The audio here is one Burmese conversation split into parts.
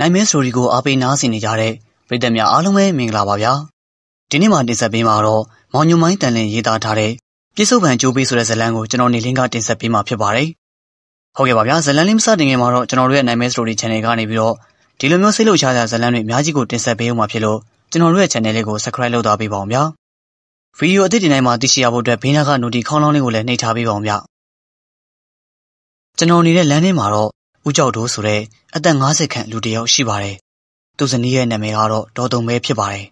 နိုင်မဲဆိုရီကိုအားပေးနားဆင်နေကြတဲ့ပရိသတ်များအားလုံးပဲမင်္ဂလာပါဗျာဒီနေ့မှာတင်ဆက်ပေးမှာတော့မောင်ညွန်မိုင်းတန်လင်းရေးသားထားတဲ့ပြစ္ဆုတ်ပံကြိုးပေးဆိုတဲ့ဇာတ်လမ်းကိုကျွန်တော်နေလင်းကတင်ဆက်ပေးမှာဖြစ်ပါတယ်ဟုတ်ကဲ့ပါဗျာဇာတ်လမ်းလေးမစတင်ခင်မှာတော့ကျွန်တော်တို့ရဲ့နိုင်မဲဆိုရီ channel ကနေပြီးတော့ဒီလိုမျိုးစိတ်လှုပ်ရှားတဲ့ဇာတ်လမ်းတွေအများကြီးကိုတင်ဆက်ပေးအောင်မှာဖြစ်လို့ကျွန်တော်တို့ရဲ့ channel လေးကို subscribe လုပ်သွားပေးပါအောင်ဗျာဗီဒီယိုအသစ်တင်တိုင်းမှာသိရှိရဖို့အတွက်ဘေးနားက notification ခေါင်းလောင်းလေးကိုလည်းနှိပ်ထားပေးပါအောင်ဗျာကျွန်တော်နေတဲ့လမ်းထဲမှာတော့ဦးကျော်တိုးဆိုတဲ့အသက်50ခန့်လူတစ်ယောက်ရှိပါတယ်။သူ့ဇနီးရဲ့နာမည်ကတော့ဒေါ်တုံပဲဖြစ်ပါတယ်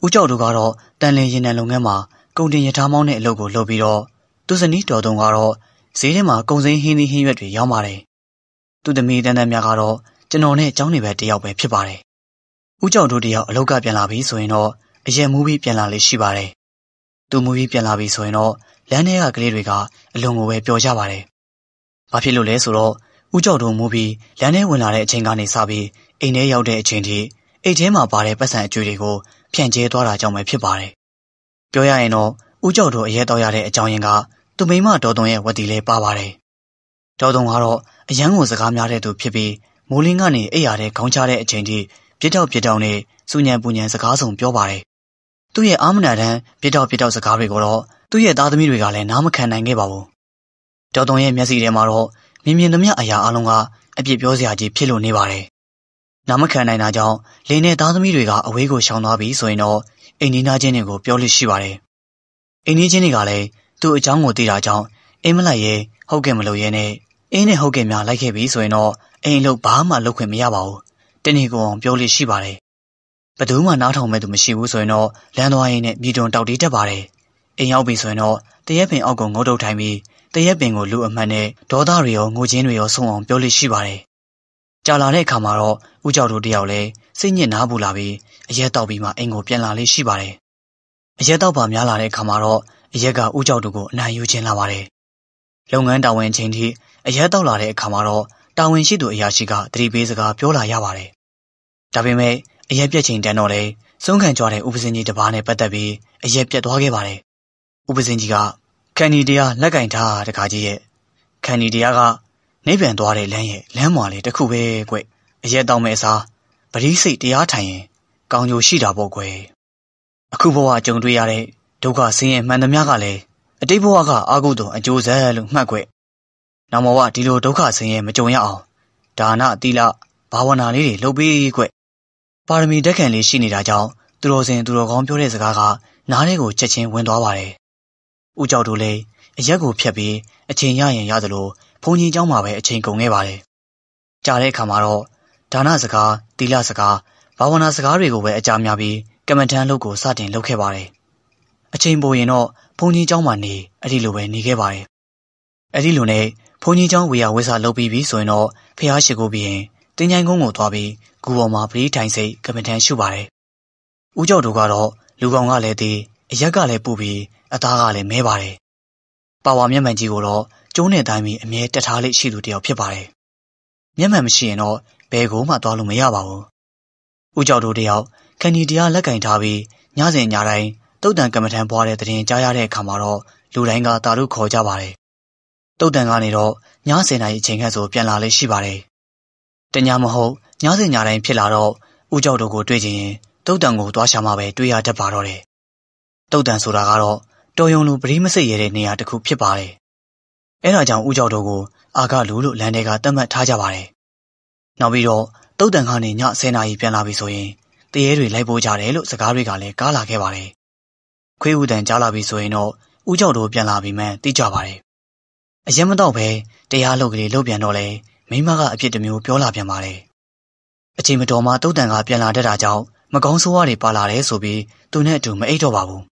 ။ဦးကျော်တိုးကတော့တန်လင်းရင်နံလုပ်ငန်းမှာကုန်တင်ရထားမောင်းတဲ့အလုပ်ကိုလုပ်ပြီးတော့သူ့ဇနီးဒေါ်တုံကတော့ဈေးထဲမှာကုန်စည်ဟင်းသီးဟင်းရွက်တွေရောင်းပါတယ်။သူ့သမီးတန်တန်မြကတော့ကျွန်တော်နဲ့အကြောင်းနေပဲတယောက်ပဲဖြစ်ပါတယ်။ဦးကျော်တိုးတယောက်အလုပ်ကပြန်လာပြီဆိုရင်တော့အရင်မူပြီးပြန်လာလေးရှိပါတယ်။သူမူပြီးပြန်လာပြီဆိုရင်တော့လမ်းထဲကကလေးတွေကအလွန်ကိုပဲပျော်ကြပါတယ်။ဘာဖြစ်လို့လဲဆိုတော့ဦးကျော်တုံမိုးပြီးလမ်းထဲဝင်လာတဲ့အချိန်ကနေစပြီးအိမ်ထဲရောက်တဲ့အချိန်ထိအိတ်ထဲမှာပါတဲ့ပတ်စံအကျွေးတွေကိုဖြန့်ကျဲသွားတာကြောင့်ပဲဖြစ်ပါတယ်။ပြောရရင်တော့ဦးကျော်တုံအရဲတော့ရတဲ့အကြောင်းရင်းကသူမိမဒေါ်တုံရဲ့ဝတ်တီလေးပါပါတယ်။ဒေါ်တုံကတော့အရန်ကိုစကားများတဲ့သူဖြစ်ပြီးမိုးလင်းကနေအိပ်ရတဲ့ခေါင်းချတဲ့အချိန်ထိပြစ်တောက်ပြစ်တောက်နဲ့စူညံပူညံစကားစုံပြောပါတယ်။သူ့ရဲ့အာမနာတန်းပြစ်တောက်ပြစ်တောက်စကားတွေကိုတော့သူ့ရဲ့သားသမီးတွေကလည်းနားမခံနိုင်ခဲ့ပါဘူး။ဒေါ်တုံရဲ့မျက်စိထဲမှာတော့မြင်မြင်သမျှအရာအလုံးကအပြစ်ပြောစရာကြီးဖြစ်လို့နေပါတယ်။နားမခံနိုင်တာကြောင့်လင်းနဲ့သားသမီးတွေကအဝေးကိုရှောင်သွားပြီဆိုရင်တော့အိမ်နီးနားချင်းတွေကိုပြောလို့ရှိပါတယ်။အိမ်နီးချင်းတွေကလည်းသူ့အကြောင်းကိုသိတာကြောင့်အင်းမလိုက်ရဲဟုတ်ကဲ့မလို့ရဲနဲ့အင်းနဲ့ဟုတ်ကဲ့များလိုက်ခဲ့ပြီဆိုရင်တော့အိမ်လို့ဘာမှလုပ်ခွင့်မရပါဘူး။တနေ့ကောင်ပြောလို့ရှိပါတယ်။ဘသူမှနားထောင်မဲ့သူမရှိဘူးဆိုရင်တော့လမ်းသွားရင်းနဲ့မြေတုံတောက်တီးတက်ပါတယ်။အိမ်ရောက်ပြီဆိုရင်တော့တရက်ပင်အောက်ကိုငုတ်တုတ်ထိုင်ပြီးတရက်ပင်ကိုလူအမှန်နဲ့ဒေါသတွေရောငိုချင်းတွေရောဆုံအောင်ပြောလို့ရှိပါတယ်။ကြာလာတဲ့အခါမှာတော့ဦးကြောက်တို့တယောက်လည်းစိတ်ညစ်နားပူလာပြီးအရက်တောက်ပြီးမှအိမ်ကိုပြန်လာလေးရှိပါတယ်။အရက်တောက်ပါများလာတဲ့အခါမှာတော့အရက်ကဦးကြောက်တို့ကိုအနိုင်ယူခြင်းလာပါတယ်။လုပ်ငန်းတာဝန်ချိန်ထိအရက်တောက်လာတဲ့အခါမှာတော့တာဝန်ရှိသူအရာရှိကသတိပေးစကားပြောလာရပါတယ်။ဒါပေမဲ့အရက်ပြက်ချိန်တန်တော့လေဆုံးခံကြတဲ့ဥပစင်ကြီးတစ်ပါးနဲ့ပတ်သက်ပြီးအရက်ပြက်သွားခဲ့ပါတယ်။ဥပစင်ကြီးကခန္ဒီတရားလက်ကင်ထားတခါကြီးရဲ့ခန္ဒီတရားကနိဗ္ဗာန်သွားတဲ့လမ်းရဲ့လမ်းမှာလေတစ်ခုပဲကွအရက်တောင်းမဲ့အစားပရိစိတ်တရားထိုင်ရင်ကောင်းကျိုးရှိတာပေါ့ကွယ်အခုဘဝကြုံတွေ့ရတဲ့ဒုက္ခဆင်းရဲမှန်သမျှကလည်းအတိတ်ဘဝကအာဟုတုံအကျိုးဆက်လို့မှတ်ကွ။နောင်ဘဝဒီလိုဒုက္ခဆင်းရဲမကြုံရအောင်ဒါနသီလဘာဝနာလေးတွေလုပ်ပေးကွ။ပါရမီဓာတ်ခံလေးရှိနေတာကြောင့်သူတော်စင်သူတော်ကောင်းပြောတဲ့စကားကနားထဲကိုချက်ချင်းဝင်သွားပါတယ်ဦးကျော်တို့လည်းအရက်ကိုဖြတ်ပြီးအချိန်ရရင်ရသလိုဘုံကြီးเจ้าမှာပဲအချိန်ကုန်ခဲ့ပါတယ်။ကြာတဲ့အခါမှာတော့ဒါနစကား၊သီလစကား၊ဘာဝနာစကားတွေကိုပဲအကြများပြီးကမ္မထန်လုပ်ကိုစတင်လုပ်ခဲ့ပါတယ်။အချိန်ပိုရင်တော့ဘုံကြီးเจ้าမှာနေအဲ့ဒီလိုပဲနေခဲ့ပါတယ်။အဲ့ဒီလိုနဲ့ဘုံကြီးเจ้าဝေယဝဲစာလုပ်ပြီးပြီဆိုရင်တော့ဖះရှိကိုပြီးရင်တင်ချိုင်ကုန်းကိုသွားပြီးဂူပေါ်မှာပရိထိုင်စိတ်ကမ္မထန်ရှုပါတယ်။ဦးကျော်တို့ကတော့လူကောင်ကလည်းသေးအရက်ကလည်းပူပြီးအသားကလည်းမဲပါတယ်။ပါဝါမျက်မှန်ကြီးကိုတော့ကျိုးနဲ့တိုင်းပြီးအမြဲတက်ထားလေးရှိသူတယောက်ဖြစ်ပါတယ်။မျက်မှန်မရှိရင်တော့ဘယ်ကိုမှသွားလို့မရပါဘူး။ဦးကျော်တို့တယောက်ခဏီတရားလက်ကင်ထားပြီးညစဉ်ညတိုင်းတုတ်တန်ကမ္မထံပွားတဲ့တရင်ကြားရတဲ့အခါမှာတော့လူတိုင်းကတာတို့ခေါ်ကြပါတယ်။တုတ်တန်ကနေတော့ည10နာရီအချိန်ခန့်ဆိုပြန်လာလေးရှိပါတယ်။တညမဟုတ်ညစဉ်ညတိုင်းဖြစ်လာတော့ဦးကျော်တို့ကိုတွေ့ချင်ရင်တုတ်တန်ကိုသွားရှာမှပဲတွေ့ရတတ်ပါတော့တယ်တုတ်တန်ဆိုတာကတော့တော်ယုံလိုပရိမစိတ်ရတဲ့နေရာတစ်ခုဖြစ်ပါတယ်။အဲဒါကြောင့်ဦးကြောက်တို့ကိုအာဂလူလို့လမ်းထဲကသတ်မှတ်ထားကြပါတယ်။နောက်ပြီးတော့တုတ်တန်ကနေည10နာရီပြန်လာပြီဆိုရင်တရေတွေလိုက်ပို့ကြတယ်လို့စကားတွေကလည်းကားလာခဲ့ပါတယ်။ခွေးဦးတန်ကြားလာပြီဆိုရင်တော့ဦးကြောက်တို့ပြန်လာပြီမှန်းသိကြပါတယ်။အရင်မတော့ပဲတရားလုပ်ကလေးလုပ်ပြန်တော့လေမိမကအဖြစ်တမျိုးပြောလာပြန်ပါတယ်။အချိန်မတော်မှတုတ်တန်ကပြန်လာတတ်တာကြောင့်မကောင်းဆိုးဝါးတွေပါလာတယ်ဆိုပြီးသူနဲ့အတူမအိပ်တော့ပါဘူး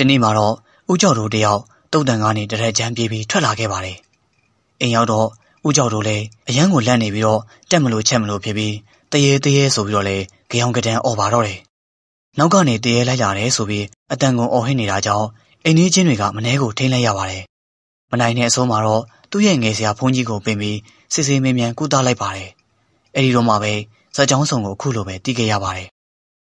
ဒီနေ့မှာတော့ဦးကျော်တို့တယောက်တုတ်တန်ကနေတရက်ချမ်းပြေးပြီးထွက်လာခဲ့ပါတယ်။အိမ်ရောက်တော့ဦးကျော်တို့လည်းအရန်ကိုလန့်နေပြီးတော့တက်မလို့ချက်မလို့ဖြစ်ပြီးတရေတရေဆိုပြီးတော့လည်းကြောင်ကတန်းအော်ပါတော့တယ်။နောက်ကနေတရေလိုက်လာတယ်ဆိုပြီးအတန်ကုန်အော်ဟစ်နေတာကြောင့်အိမ်ကြီးချင်းတွေကမနှဲကိုထိမ့်လိုက်ရပါတယ်။မနိုင်တဲ့အဆုံးမှာတော့သူ့ရဲ့ငယ်စရာဖုန်းကြီးကိုပင်ပြီးစစ်စစ်မင်းမြန်ကူတာလိုက်ပါတယ်။အဲဒီတော့မှပဲစကြောင်းစုံကိုအခုလိုပဲတီးခဲ့ရပါတယ်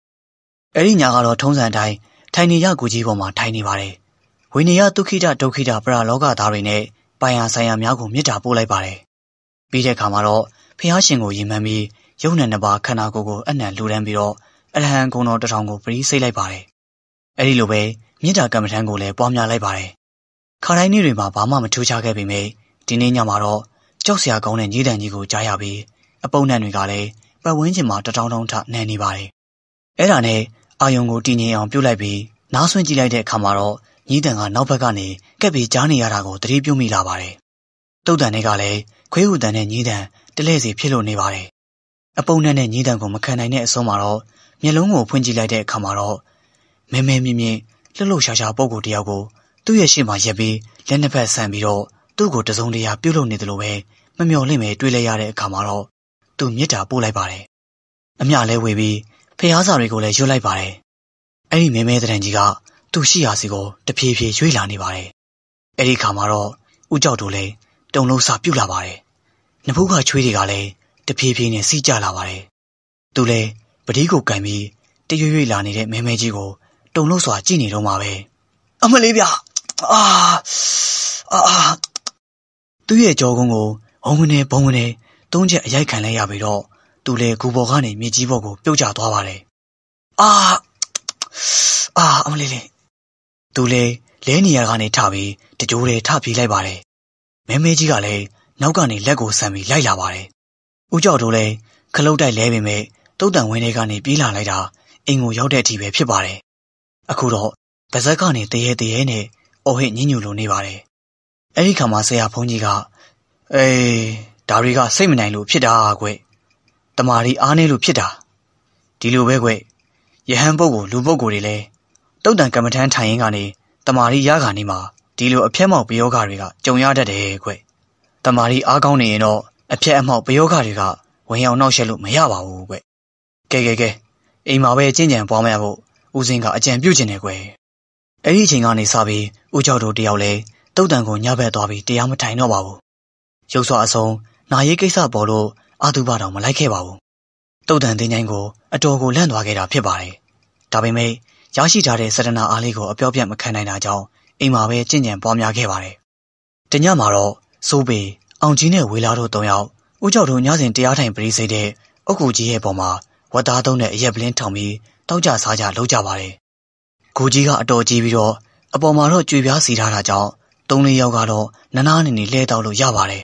။အဲဒီညကတော့ထုံးစံတိုင်းထိုင်နေရကိုကြီးပေါ်မှာထိုင်နေပါတယ်။ဝိနေယဒုက္ခိတဒုက္ခိတပရလောကသားတွေနဲ့ပိုင်ဟာဆိုင်ရာများကိုမေတ္တာပို့လိုက်ပါတယ်။ပြီးတဲ့အခါမှာတော့ဖះရှင်ကိုယဉ်မှန်းပြီးယုံနဲ့နှစ်ပါးခန္ဓာကိုယ်ကိုအနှံလှူဒန်းပြီးတော့အရဟံဂုဏ်တော်တထောင်ကိုပရိစိတ်လိုက်ပါတယ်။အဲဒီလိုပဲမေတ္တာကမ္မထံကိုလည်းပွားများလိုက်ပါတယ်။ခါတိုင်းနေ့တွေမှာဘာမှမထူးခြားခဲ့ပေမယ့်ဒီနေ့ညမှာတော့ကြောက်စရာကောင်းတဲ့ညည်းတန်ကြီးကိုကြားရပြီးအပုံနှံတွေကလည်းပတ်ဝန်းကျင်မှာတထောင်ထောင်ထနံနေပါတယ်။အဲဒါနဲ့အာယုံကိုတည်ငြိမ်အောင်ပြုတ်လိုက်ပြီးနားဆွင့်ကြည့်လိုက်တဲ့အခါမှာတော့ညီးတန်ကနောက်ဘက်ကနေကက်ပြီးကြားနေရတာကိုသတိပြုမိလာပါတယ်။တုတ်တန်တွေကလည်းခွေးဟူတန်နဲ့ညီးတန်တလဲစီဖြစ်လို့နေပါတယ်။အပုံနဲ့နဲ့ညီးတန်ကိုမခံနိုင်တဲ့အဆုံးမှာတော့မျက်လုံးကိုဖွင့်ကြည့်လိုက်တဲ့အခါမှာတော့မဲမဲမြင့်မြင့်လှလှရှာရှာပုံကိုတယောက်ကိုသူ့ရဲ့ရှေ့မှာရက်ပြီးလက်နှစ်ဖက်ဆန်ပြီးတော့သူ့ကိုတစုံတရာပြုတ်လုံနေတယ်လို့ပဲမမျော်လင့်ပဲတွေးလိုက်ရတဲ့အခါမှာတော့သူမြစ်တာပို့လိုက်ပါတယ်။အမျှလဲဝေပြီးဖျားစာတွေကိုလည်းရွတ်လိုက်ပါတယ်။အဲ့ဒီမဲမဲတရံကြီးကသူ့ရှိရာစီကို တဖြည်းဖြည်းရွေ့လာနေပါတယ်။အဲ့ဒီခါမှာတော့ဥကြောက်တို့လည်းတုံလုံးစာပြုတ်လာပါတယ်။နဖူးကချွေးတွေကလည်းတဖြည်းဖြည်းနဲ့စီးကျလာပါတယ်။သူလည်းပတိကိုကန်ပြီးတရွေ့ရွေ့လာနေတဲ့မဲမဲကြီးကို တုံလုံးစွာကြည့်နေတော့မှာပဲ။အမလေးဗျ။အာအာသူ့ရဲ့ကြောကုန်းကိုဘုံဝင်နေဘုံဝင်နေသုံးချက်အရိုက်ခံလိုက်ရပြီးတော့သူလည်းဂူပေါ်ကနေမြေကြီးပေါ်ကိုပြုတ်ကျသွားပါတယ်။အာအာအမလေးလေးသူလည်းလဲနေရာကနေထပြီးတကြိုးတည်းထပြေးလိုက်ပါတယ်။မဲမဲကြီးကလည်းနောက်ကနေလက်ကိုဆန်ပြီးလိုက်လာပါတယ်။ဦးကြောက်တို့လည်းခလုတ်တိုက်လဲပေမဲ့တုတ်တန်ဝင်းတွေကနေပြေးလာလိုက်တာ အင်ကိုရောက်တဲ့အထိပဲဖြစ်ပါတယ်။အခုတော့ဗဇက်ကနေတရေတရေနဲ့အော်ဟစ်ညင်ညူလိုနေပါတယ်။အဲဒီခါမှာဆရာဖုန်းကြီးကအေးဒါတွေကစိတ်မနိုင်လို့ဖြစ်တာကွ။တမာရီအားနည်းလို့ဖြစ်တာဒီလိုပဲကွယဟန်ပုဂ္ဂိုလ်လူပုဂ္ဂိုလ်တွေလည်းတုတ်တန်ကမ္မထမ်းထိုင်ရင်းကနေတမာရီရခါနေမှာဒီလိုအဖြက်မောက်ပယောဂတွေကကြုံရတတ်တယ်ကွတမာရီအားကောင်းနေရင်တော့အဖြက်အမောက်ပယောဂတွေကဝင်ရောက်နှောက်ယှက်လို့မရပါဘူးကွကဲကဲကဲအိမ်မှာပဲကျင့်ကြံပွားမရဖို့ဦးစင်းကအကြံပြုချင်တယ်ကွအဲ့ဒီအချိန်ကနေစပြီးဦးကျော်တို့တယောက်လဲတုတ်တန်ကိုညဘက်သွားပြီးတရားမထိုင်တော့ပါဘူးရုပ်စွာအဆုံးနာရီကိစ္စပေါ်လို့အာသူဘတောင်မလိုက်ခဲ့ပါဘူးတုတ်တန်တင်းချိုင်းကိုအတော်ကိုလန့်သွားခဲ့တာဖြစ်ပါတယ်ဒါပေမဲ့ရရှိထားတဲ့စတနာအားလေးကိုအပြောပြတ်မခံနိုင်တာကြောင့်အိမ်မှာပဲကြင်ကြံပွားများခဲ့ပါတယ်တညမှာတော့စိုးပေအောင်ကြီးနဲ့ဝေလာတို့၃ယောက်ဦးကျော်တို့ညစဉ်တရားထိုင်ပြည်စေတဲ့အုတ်ကူကြီးရဲ့ပေါ်မှာဝတ်သားသုံးတဲ့အရက်ပလင်းထောင်ပြီးတောက်ကြစားကြလောက်ကြပါတယ်။ကိုကြီးကအတော်ကြီးပြီးတော့အပေါ်မှာတော့ကြွေပြားစီထားတာကြောင့်သုံးလေးယောက်ကတော့နနာနေနေလဲတောက်လို့ရပါတယ်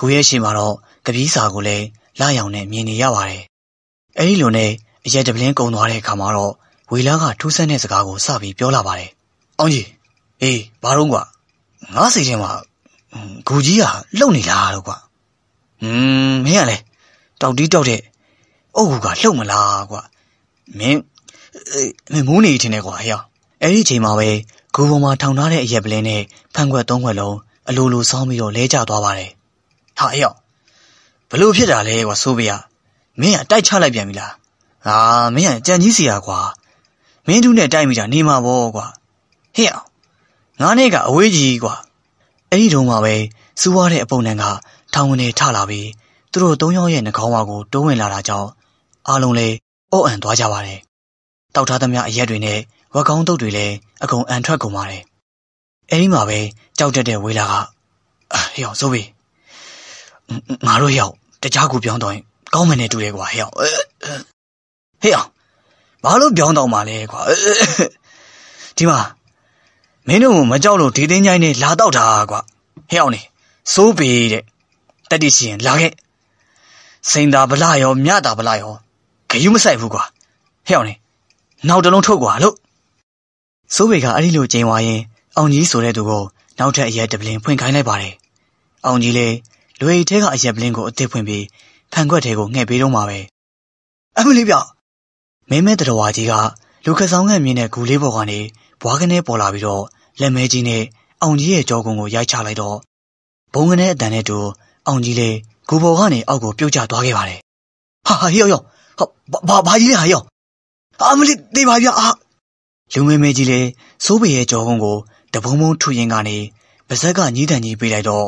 ကိုရဲ့ရှေ့မှာတော့ကပီးစာကိုလည်းလရောင်နဲ့မြင်နေရပါတယ်။အဲဒီလိုနဲ့အရက်တပလင်းကုံသွားတဲ့အခါမှာတော့ဝေလာကထူးဆန်းတဲ့စကားကိုစပြီးပြောလာပါတယ်။အောင်ကြီးအေးဘာတော့ကွာငါစီချင်းမှာဂူကြီးကလှုပ်နေလားတော့ကွာ။ဟွန်းမင်းကလည်းတောက်တီးတောက်တဲ့အုပ်ကူကလှုပ်မလားကွာ။မင်းမင်းမူးနေထင်တယ်ကွာဟဲ့။အဲဒီချိန်မှာပဲဂူပေါ်မှာထောင်ထားတဲ့အရက်ပလင်းနဲ့ဖန်ခွက်သုံးခွက်လုံးအလိုလိုဆောင်းပြီးတော့လဲကျသွားပါတယ်ဟာအေးအောင်ဘလို့ဖြစ်တာလဲကွာဆိုဖေကမင်းကတိုက်ချလိုက်ပြန်ပြီလားအာမင်းကအကြံကြီးစီရကွာမင်းတူးနဲ့တိုက်မိတာနေမှာပေါ့ကွာဟေ့အောင်ငါနဲ့ကအဝေးကြီးကွာအဲ့ဒီတုန်းကပဲစူးွားတဲ့အပုံနဲ့ကထောင်ဝင်နေထလာပြီးသူတို့သုံးယောက်ရဲ့နှကောင်းဝါကိုတိုးဝင်လာတာကြောင့်အားလုံးလည်းအော့အံသွားကြပါတယ်တောက်ထားသမျှအရက်တွေနဲ့ဝက်ကောင်းတုပ်တွေလည်းအကုန်အံထွက်ကုန်ပါတယ်အဲဒီမှာပဲကြောက်တက်တဲ့ဝေလာကဟေ့အောင်စိုးပြီငါတို့ဟျောက်တခြားကူပြောင်းတော့ရင်ကောင်းမယ်နဲ့တူတယ်ကွာဟျောက်ဟေ့အောင်ဘာလို့ပြောင်းတော့မှလဲကွာဒီမှာမင်းတို့မကြောက်လို့ဒီသိန်းချိုင်းနဲ့လာတော့တာကွာဟဲ့အောင်နေစိုးပေတဲ့တတိရှင်လာခဲ့စိန်သာဗလာရောမြတာဗလာရောဂယုမဆိုင်ဘူးကွာဟဲ့အောင်နေနောက်တလုံးထုတ်ကွာလို့စိုးပေကအဲ့ဒီလိုကြင်ဝါရင်အောင်ကြီးဆိုတဲ့သူကိုနောက်ထပ်အရက်တပလင်ဖွင့်ခိုင်းလိုက်ပါတယ်အောင်ကြီးလည်းလွယ်ရီထဲကအရက်ပလင်းကိုအသက်ဖွင့်ပြီးဖန်ခွက်ထဲကိုငှဲ့ပေးတော့မှာပဲအမလီပြမဲမဲတတော်ဝါကြီးကလူခဆောင်ကမြင်းတဲ့ဂူလေးပေါ်ကနေဘွားကနေပေါ်လာပြီးတော့လက်မဲကြီးနဲ့အောင်ကြီးရဲ့ကြောကုံကိုရိုက်ချလိုက်တော့ဘုံကနေအတန်နဲ့တူအောင်ကြီးလေဂူပေါ်ကနေအောက်ကိုပြုတ်ကျသွားခဲ့ပါတယ်ဟာဟာဟိယောယောဟာဘာဘာကြီးလဲဟာယောအမလီတေးပါဗျာအာလူမဲမဲကြီးလေစိုးပေရဲ့ကြောကုံကိုတဘုံဘုံထုရင်ကနေပါဇက်ကညီးတန်ကြီးပေးလိုက်တော့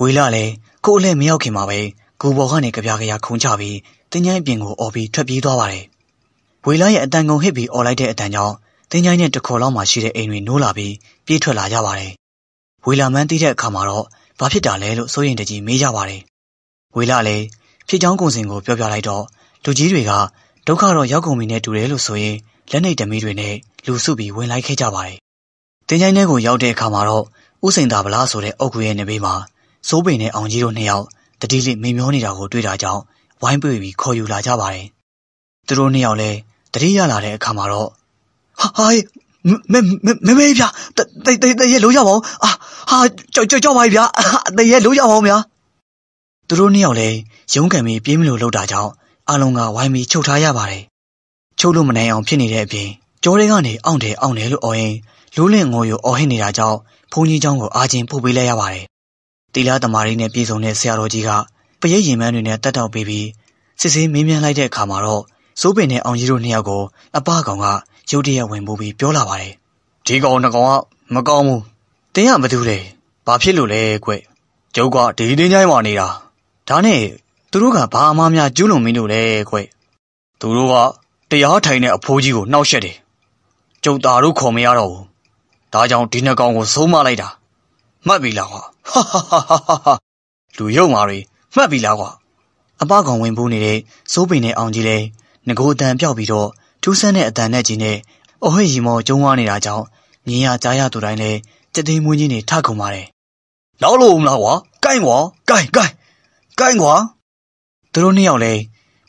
ဝေလာလည်းကိုအလဲမရောက်ခင်မှာပဲဂူပေါ်ကနေကြပြားကြရာခုန်ချပြီးတင်းကျိုင်းအပြင်ကိုအော်ပြီးထွက်ပြေးသွားပါတယ်။ဝေလာရဲ့အတန်ကုန်ဟစ်ပြီးအော်လိုက်တဲ့အတန်ကြောင့်တင်းကျိုင်းနဲ့တခေါ်လောက်မှရှိတဲ့အိမ်တွေနိုးလာပြီးပြေးထွက်လာကြပါတယ်။ဝေလာမန်းသိတဲ့အခါမှာတော့ဘာဖြစ်တာလဲလို့စိုးရင်တကြီးမေးကြပါတယ်။ဝေလာလည်းဖြစ်ချောင်းကုန်စင်ကိုပြောပြလိုက်တော့လူကြီးတွေကဒုက္ခတော့ရောက်ကုန်ပြီနဲ့တူတယ်လို့ဆိုရင်လက်နှိပ်တမီးတွေနဲ့လူစုပြီးဝင်လိုက်ခဲ့ကြပါတယ်။တင်းကျိုင်းထဲကိုရောက်တဲ့အခါမှာတော့ဥစိန်သာဗလားဆိုတဲ့အုပ်ကွေးရဲ့နေဘေးမှာစိုးပိန်နဲ့အောင်ကြီးတို့နှစ်ယောက်တတိလိမေမျောနေတာကိုတွေ့တာကြောင့်ဝိုင်းပွေပြီးခေါ်ယူလာကြပါတယ်။သူတို့နှစ်ယောက်လည်းတတိရလာတဲ့အခါမှာတော့ဟာဟာမေမေမေမေဗျာတေတေတေရလို့ရပါအောင်အာဟာကြောက်ကြောက်ပါဗျာတေရလို့ရပါအောင်ဗျာသူတို့နှစ်ယောက်လည်းရုန်းကန်ပြီးပြေးမလို့လှုပ်တာကြောင့်အလုံးကဝိုင်းပြီးချုပ်ထားရပါတယ်ချုပ်လို့မနိုင်အောင်ဖြစ်နေတဲ့အပြင်ကြောတွေကနေအောင့်တယ်အောင့်တယ်လို့အော်ရင်လူးလင့်ငိုရအော်ဟစ်နေတာကြောင့်ဘုန်းကြီးเจ้าကိုအာချင်းပို့ပေးလိုက်ရပါတယ်တီလာသမားတွေနဲ့ပြည်စုံတဲ့ဆရာတော်ကြီးကပရိတ်ရင်မှန်းတွေနဲ့တတ်တော့ပေးပြီးစစ်စစ်မင်းမြန်လိုက်တဲ့အခါမှာတော့စိုးပင်နဲ့အောင်ကြီးတို့နှစ်ယောက်ကိုအပကောင်ကရုတ်တရက်ဝင်ပိုးပြီးပြောလာပါတယ်။ဒီကောင်နှကောင်ကမကောင်းဘူး။တင်းကမတူလေ။ဘာဖြစ်လို့လဲကွ။ကျုပ်ကဒီတင်းချိုင်းမှာနေတာ။ဒါနဲ့သူတို့ကဘာအမားများကျူးလွန်မင်းတို့လဲကွ။သူတို့ကတရားထိုင်တဲ့အဖိုးကြီးကိုနှောက်ယှက်တယ်။ကျုပ်သားတို့ခေါ်မရတော့ဘူး။ဒါကြောင့်ဒီနှကောင်ကိုဆုံးမလိုက်တာ။မှတ်ပြီလားကွာဟာဟာဟာလူရုံမာတွေမှတ်ပြီလားကွာအပကောင်ဝင်ပိုးနေတဲ့စိုးပင်နဲ့အောင်ကြီးလဲငကိုအတန်ပြောက်ပြီးတော့ထူးဆန်းတဲ့အတန်နဲ့ကြီးနဲ့အဟိတ်ရီမောကျုံးွားနေတာကြောင့်မြင်ရကြားရသူတိုင်းလဲကြက်သိမ်းမွေးကြီးနေထခုံပါတယ်လောက်လို့မလားကွာကိုင်းကွာကိုင်းကိုင်းကိုင်းကွာသူတို့နှစ်ယောက်လဲ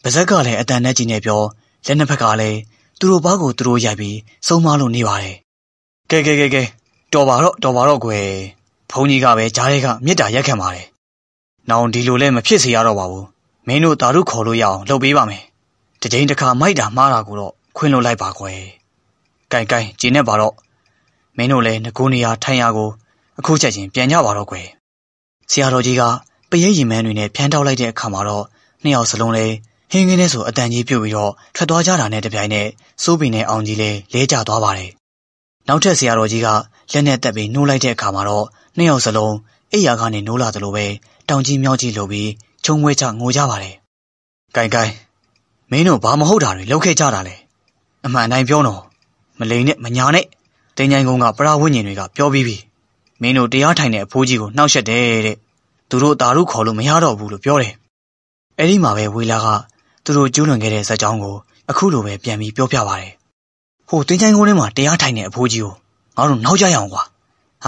ပါဇက်ကလည်းအတန်နဲ့ကြီးနဲ့ပြောလက်နှစ်ဖက်ကလည်းသူတို့ဘာကိုသူတို့ရိုက်ပြီးစုံမလို့နေပါတယ်ကဲကဲကဲကဲတော်ပါတော့တော်ပါတော့ကွယ်။ဘုန်းကြီးကပဲကြားရဲကမေတ္တာရက်ခံပါတယ်။နောင်ဒီလိုလည်းမဖြစ်စေရတော့ပါဘူး။မင်းတို့တာတို့ခေါ်လို့ရအောင်လုပ်ပေးပါမယ်။တစ်ချိန်တစ်ခါမိုက်တာမှားတာကိုတော့ခွင့်လွှတ်လိုက်ပါကွယ်။ကိုင်ကိုင်ကျင်းနေပါတော့။မင်းတို့လည်းငကိုနေရာထိုင်ရာကိုအခုချက်ချင်းပြန်ကြပါတော့ကွယ်။ဆရာတော်ကြီးကပရိတ်ရင်မန်းတွေနဲ့ဖျန်းထောက်လိုက်တဲ့အခါမှာတော့နှစ်ယောက်စလုံးလည်းဟင်းကင်းနဲ့ဆိုအတန်ကြီးပြုတ်ပြီးတော့ထွက်သွားကြတာနဲ့တပြိုင်နက်စိုးပင်နဲ့အောင်ကြီးလည်းလဲကျသွားပါတယ်။နောက်ထပ်ဆရာတော်ကြီးကလက်နဲ့တက်ပြီးနှိုးလိုက်တဲ့အခါမှာတော့နှစ်ယောက်စလုံးအိယာကနေနိုးလာတယ်လို့ပဲတောင်ကြီးမြောက်ကြီးလိုပြီးချုံငွေချငိုကြပါတယ်။ဂိုင်ဂိုင်မင်းတို့ဘာမဟုတ်တာတွေလုပ်ခဲ့ကြတာလဲ။အမှန်တိုင်းပြောတော့မလိန်နဲ့မညာနဲ့တင်ញိုင်ကုန်းကပရာဝိညာဉ်တွေကပြောပြီးပြီ။မင်းတို့တရားထိုင်တဲ့အဖိုးကြီးကိုနှောက်ယှက်တယ်တဲ့။သူတို့တာရုခေါ်လို့မရတော့ဘူးလို့ပြောတယ်။အဲဒီမှာပဲဝေလာကသူတို့ကျူးလွန်ခဲ့တဲ့ဇာတ်ကြောင်းကိုအခုလိုပဲပြန်ပြီးပြောပြပါတယ်။ဟိုတင်ញိုင်ကုန်းထဲမှာတရားထိုင်တဲ့အဖိုးကြီးကိုငါတို့နောက်ကြရအောင်ကွာ။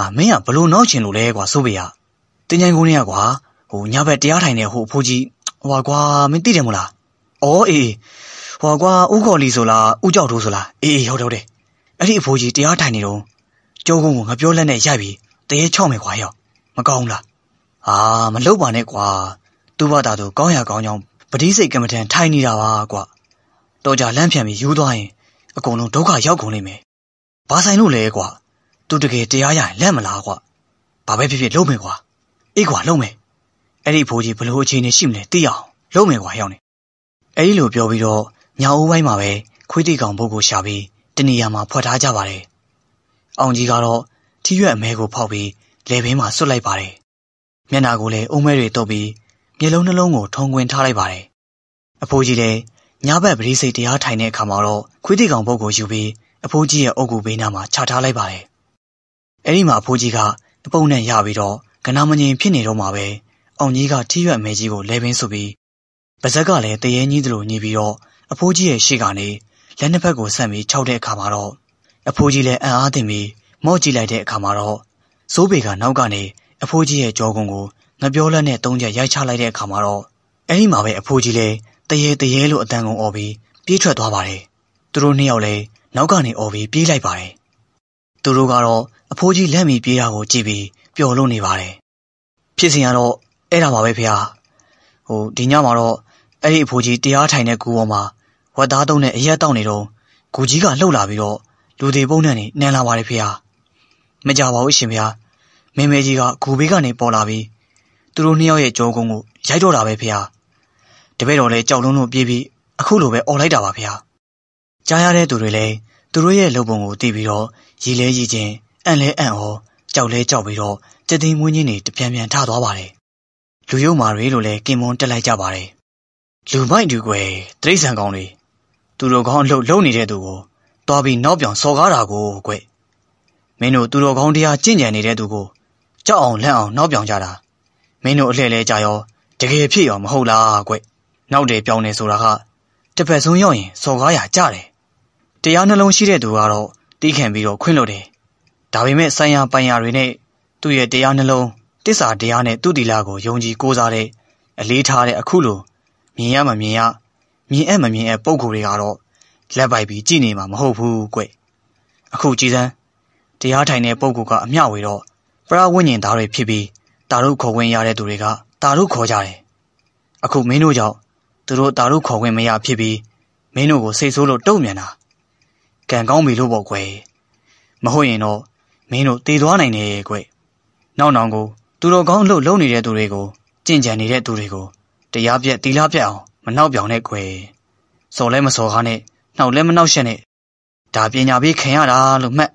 ဟာမင်းကဘလို့နောက်ချင်လို့လဲကွာဆိုပေရတင်ញိုင်ကုန်းလေးကွာဟိုညဘက်တရားထိုင်နေဟိုအဖိုးကြီးဟွာကွာမင်းသိတယ်မလားအော်အေးဟွာကွာဥခေါ်လီဆိုလားဥကြောက်ထိုးဆိုလားအေးအေးဟုတ်တယ်ဟုတ်တယ်အဲ့ဒီအဖိုးကြီးတရားထိုင်နေတော့ကြောကုန်းကငပြောလက်နဲ့ရိုက်ပြီးတရေချောက်မယ်ကွာရောမကောင်းလားအာမလုပ်ပါနဲ့ကွာသူ့ဘာသာသူကောင်းရကောင်းကြောင်းပတိစိတ်ကမ္မထန်ထိုင်နေတာပါကွာတော်ကြလန့်ဖြန်ပြီးယူသွားရင်အကုန်လုံးဒုက္ခရောက်ကုန်လိမ့်မယ်ဘာဆိုင်လို့လဲကွာ။ तू တကယ်တရားရရင်လက်မလားကွာ။ဘာပဲဖြစ်ဖြစ်လုံးမယ်ကွာ။အေးကွာလုံးမယ်။အဲ့ဒီဖိုးကြီးဘလို့အခြေအနေရှိမလဲသိအောင်လုံးမယ်ကွာရောက်နေ။အဲ့ဒီလိုပြောပြီးတော့ညအိုးပိုင်းမှာပဲခွေးတိတ်ကောင်ဘုတ်ကိုရှာပြီးတနေရာမှာဖွက်ထားကြပါတယ်။အောင်ကြီးကတော့ထီရွက်အမဲကိုဖောက်ပြီးလယ်ဘင်းမှာဆွတ်လိုက်ပါတယ်။မျက်နာကိုလည်းအုံးမဲတွေတုပ်ပြီးမျက်လုံးနှလုံးကိုထုံကွင်းထားလိုက်ပါတယ်။အဖိုးကြီးလည်းညာဘက်ပရိစိတ်တရားထိုင်တဲ့အခါမှာတော့ခွေးတိတ်ကောင်ဘုတ်ကိုယူပြီးအဖိုးကြီးရဲ့အုပ်ကူဘေးနားမှာခြာထားလိုက်ပါတယ်အဲ့ဒီမှာအဖိုးကြီးကအပုံနဲ့ရပြီးတော့ကနာမငြိမ်ဖြစ်နေတော့မှပဲအောင်ကြီးကထိရွက်မဲကြီးကိုလဲပင်းဆိုပြီးပါဇက်ကလည်းတရေကြီးသလိုညီပြီးတော့အဖိုးကြီးရဲ့ရှေ့ကနေလက်နှစ်ဖက်ကိုဆက်ပြီးခြောက်တဲ့အခါမှာတော့အဖိုးကြီးလည်းအံ့အားသင့်ပြီးမော့ကြည့်လိုက်တဲ့အခါမှာတော့စိုးပေကနောက်ကနေအဖိုးကြီးရဲ့ကြောကုံကိုငပြောလက်နဲ့သုံးချက်ရိုက်ချလိုက်တဲ့အခါမှာတော့အဲဒီမှာပဲအဖိုးကြီးလည်းတရေတရေလို့အတန်ကုန်អော်ပြီးပြေးထွက်သွားပါတယ်သူတို့နှစ်ယောက်လည်းနောက်ကနေអော်ပြီးပြေးလိုက်ပါတယ်သူတို့ကတော့အဖိုးကြီးလက်မီပြေးတာကိုကြည့်ပြီးပျော်လို့နေပါတယ်ဖြစ်စဉ်ကတော့အဲ့ဒါပါပဲဖေဟာဟိုဒီညမှာတော့အဲ့ဒီအဖိုးကြီးတရားထိုင်တဲ့ကူပေါ်မှာဝက်သားတုံးနဲ့အရက်တောက်နေတော့ကူကြီးကလှုပ်လာပြီးတော့လူသေးပုံနဲ့နန်းလာပါတယ်ဖေဟာမကြပါဘူးရှင်ဖေဟာမင်းမဲကြီးကကူဘေးကနေပေါ်လာပြီးသူတို့နှစ်ယောက်ရဲ့ကြောကုန်းကိုရိုက်တော့တာပဲဖေဟာတပည့်တော်လည်းကြောက်လုံးလို့ပြေးပြီးအခုလိုပဲអော်လိုက်တာပါဖေဟာကြားရတဲ့သူတွေလည်းသူတို့ရဲ့လုံပုံကိုတီးပြီးတော့ရေလဲရေချင်းအံ့လဲအံ့ဩကြောက်လဲကြောက်ပြီးတော့ကြက်သိမ်းမွေးကြီးတွေတပြန်ပြန်ထသွားပါတယ်လူရုံမာတွေလို့လည်းကင်မွန်တက်လိုက်ကြပါတယ်လူမိုက်တူကွယ်တရိษံကောင်းတွေသူတို့ကောင်းလှုပ်လှုပ်နေတဲ့သူကိုတော်ပြီးနောက်ပြောင်စော်ကားတာကိုကွယ်မင်းတို့သူတော်ကောင်းတရားကြင်ကြံနေတဲ့သူကိုကြောက်အောင်လန့်အောင်နောက်ပြောင်ကြတာမင်းတို့အလှည့်လဲကြရောတကယ်ဖြစ်ရောမဟုတ်လားကွနောက်တယ်ပြောင်းနေဆိုတာကတစ်ဖက်ဆုံးရောက်ရင်စော်ကားရကြတယ်တရားနှလုံးရှိတဲ့သူကတော့တီးခံပြီးတော့ခွင့်လွှတ်တယ်။ဒါပေမဲ့ဆိုင်ရာပိုင်ရာတွေနဲ့သူ့ရဲ့တရားနှလုံးတစ္ဆာတရားနဲ့သူ့တီလာကိုယုံကြည်ကိုးစားတဲ့အလေးထားတဲ့အခုလိုမြင်ရမှမြင်ရမြင်အပ်မမြင်အပ်ပုံကိုယ်တွေကတော့လက်ပိုက်ပြီးကြည်နေမှာမဟုတ်ဘူးကွ။အခုကြည်စမ်းတရားထိုင်တဲ့ပုံကိုယ်ကအမျှဝေတော့ပရဝိညာဉ်သားတွေဖြစ်ပြီးတာတို့ခေါ်ဝင်ရတဲ့သူတွေကတာတို့ခေါ်ကြတယ်။အခုမင်းတို့ကြောင့်သူတို့တာတို့ခေါ်ဝင်မရဖြစ်ပြီးမင်းတို့ကိုစိတ်ဆိုးလို့တုံ့ပြန်တာကံကောင်းပြီလို့ပေါ့ကွယ်မဟုတ်ရင်တော့မင်းတို့တည်သွားနိုင်တယ်ကွယ်နောက်နောက်ကိုသူတော်ကောင်းလှုပ်လှုပ်နေတဲ့သူတွေကိုကြင်ကြံနေတဲ့သူတွေကိုတရားပြက်တီလားပြက်အောင်မနှောက်ပြောင်နဲ့ကွယ်စော်လဲမစော်ဟာနဲ့နှောက်လဲမနှောက်ရှက်နဲ့ဒါပညာပေးခင်ရတာလို့မှတ်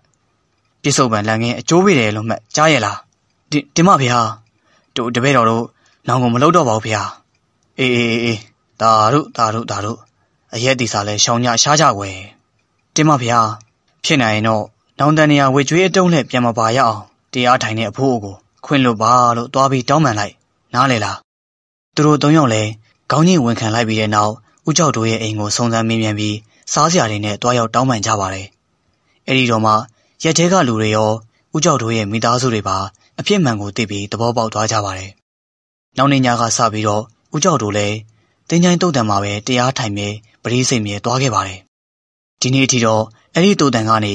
ပြစ္ဆုတ်ပံလန်ငင်းအကျိုးပေးတယ်လို့မှတ်ကြားရလားတင်မဖေဟာတို့တပည့်တော်တို့နောင်ကိုမလုပ်တော့ပါဘူးဖေဟာအေးအေးအေးဒါတို့ဒါတို့ဒါတို့အရက်ဒီစာလဲရှောင်းညရှားကြွယ်တင်ပါဗျာဖြစ်နိုင်ရင်တော့နောင်တန်နေရဝေကျွေးအတုံးနဲ့ပြန်မပါရအောင်တရားထိုင်တဲ့အဖို့ကိုခွင့်လွတ်ပါလို့တွားပြီးတောင်းပန်လိုက်နားလေလားသူတို့သုံးယောက်လည်းခေါင်းကြီးဝန်ခံလိုက်ပြီးတဲ့နောက်ဦးကျောက်တို့ရဲ့အိမ်ကိုစုံစမ်းမေးမြန်းပြီးစားစရာတွေနဲ့တွားရောက်တောင်းပန်ကြပါတယ်အဲ့ဒီတော့မှရက်သေးကလူတွေရောဦးကျောက်တို့ရဲ့မိသားစုတွေပါအဖြစ်မှန်ကိုသိပြီးသဘောပေါက်သွားကြပါတယ်နောက်နေ့ညကစပြီးတော့ဦးကျောက်တို့လည်းတင်းချိုင်းတုတ်တံမှာပဲတရားထိုင်မြေပရိစိတ်မြေတွားခဲ့ပါတယ်ဒီနေ့ထိတော့အဲ့ဒီတိုတန်ကနေ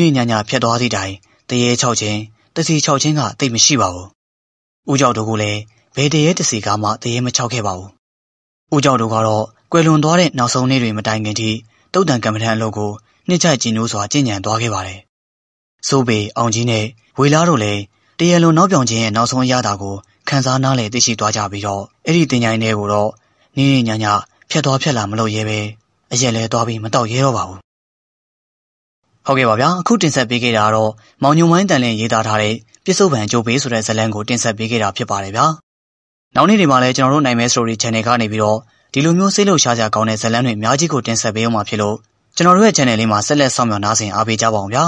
နင်းနေညာညာဖြတ်သွားသည့်တိုင်တရေ၆ချင်းတစီ၆ချင်းကတိတ်မရှိပါဘူးဦးကြောက်တို့ကလည်းဘယ်တရေတစီကမှတရေမချောက်ခဲ့ပါဘူးဦးကြောက်တို့ကတော့ကွယ်လွန်သွားတဲ့နောက်ဆုံးနေ့တွေမတိုင်ခင်ထိတုတ်တန်ကမ္မထန်အလုပ်ကိုနှစ်ချိုက်ကျင်လို့စွာကျင့်ကြံသွားခဲ့ပါတယ်စိုးပေအောင်ကြီးနဲ့ဝေလားတို့လည်းတရေလွန်နောက်ပြောင်ခြင်းရဲ့နောက်ဆုံးအရသာကိုခံစားနားလည်သိရှိသွားကြပြီးတော့အဲ့ဒီတင်ကြိုင်တွေကိုတော့နင်းနေညာညာဖြတ်သွားဖြတ်လာမလို့ရဲပဲအရက်လဲသွားပြီးမတော့ရဲတော့ပါဘူးဟုတ်ကဲ့ပါဗျာအခုတင်ဆက်ပေးခဲ့တာကတော့မောင်ညုံမိုင်းတန်လင်းရေးသားထားတဲ့ပြစ္ဆုတ်ဗံကြိုးပေးဆိုတဲ့ဇာတ်လမ်းကိုတင်ဆက်ပေးခဲ့တာဖြစ်ပါတယ်ဗျာနောက်နေ့ဒီမှာလည်းကျွန်တော်တို့နိုင်မဲ story channel ကနေပြီးတော့ဒီလိုမျိုးစိတ်လှုပ်ရှားစရာကောင်းတဲ့ဇာတ်လမ်းတွေအများကြီးကိုတင်ဆက်ပေးအောင်မှာဖြစ်လို့ကျွန်တော်တို့ရဲ့ channel လေးမှာဆက်လက်ဆောင်မြောက်နားဆင်အားပေးကြပါအောင်ဗျာ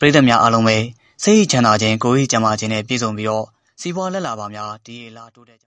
ပရိသတ်များအားလုံးပဲစိတ်ချမ်းသာခြင်းကိုယ်ဤကျန်းမာခြင်းနဲ့ပြည့်စုံပြီးတော့စီးပွားလက်လာပါများဒီလာတိုးတဲ့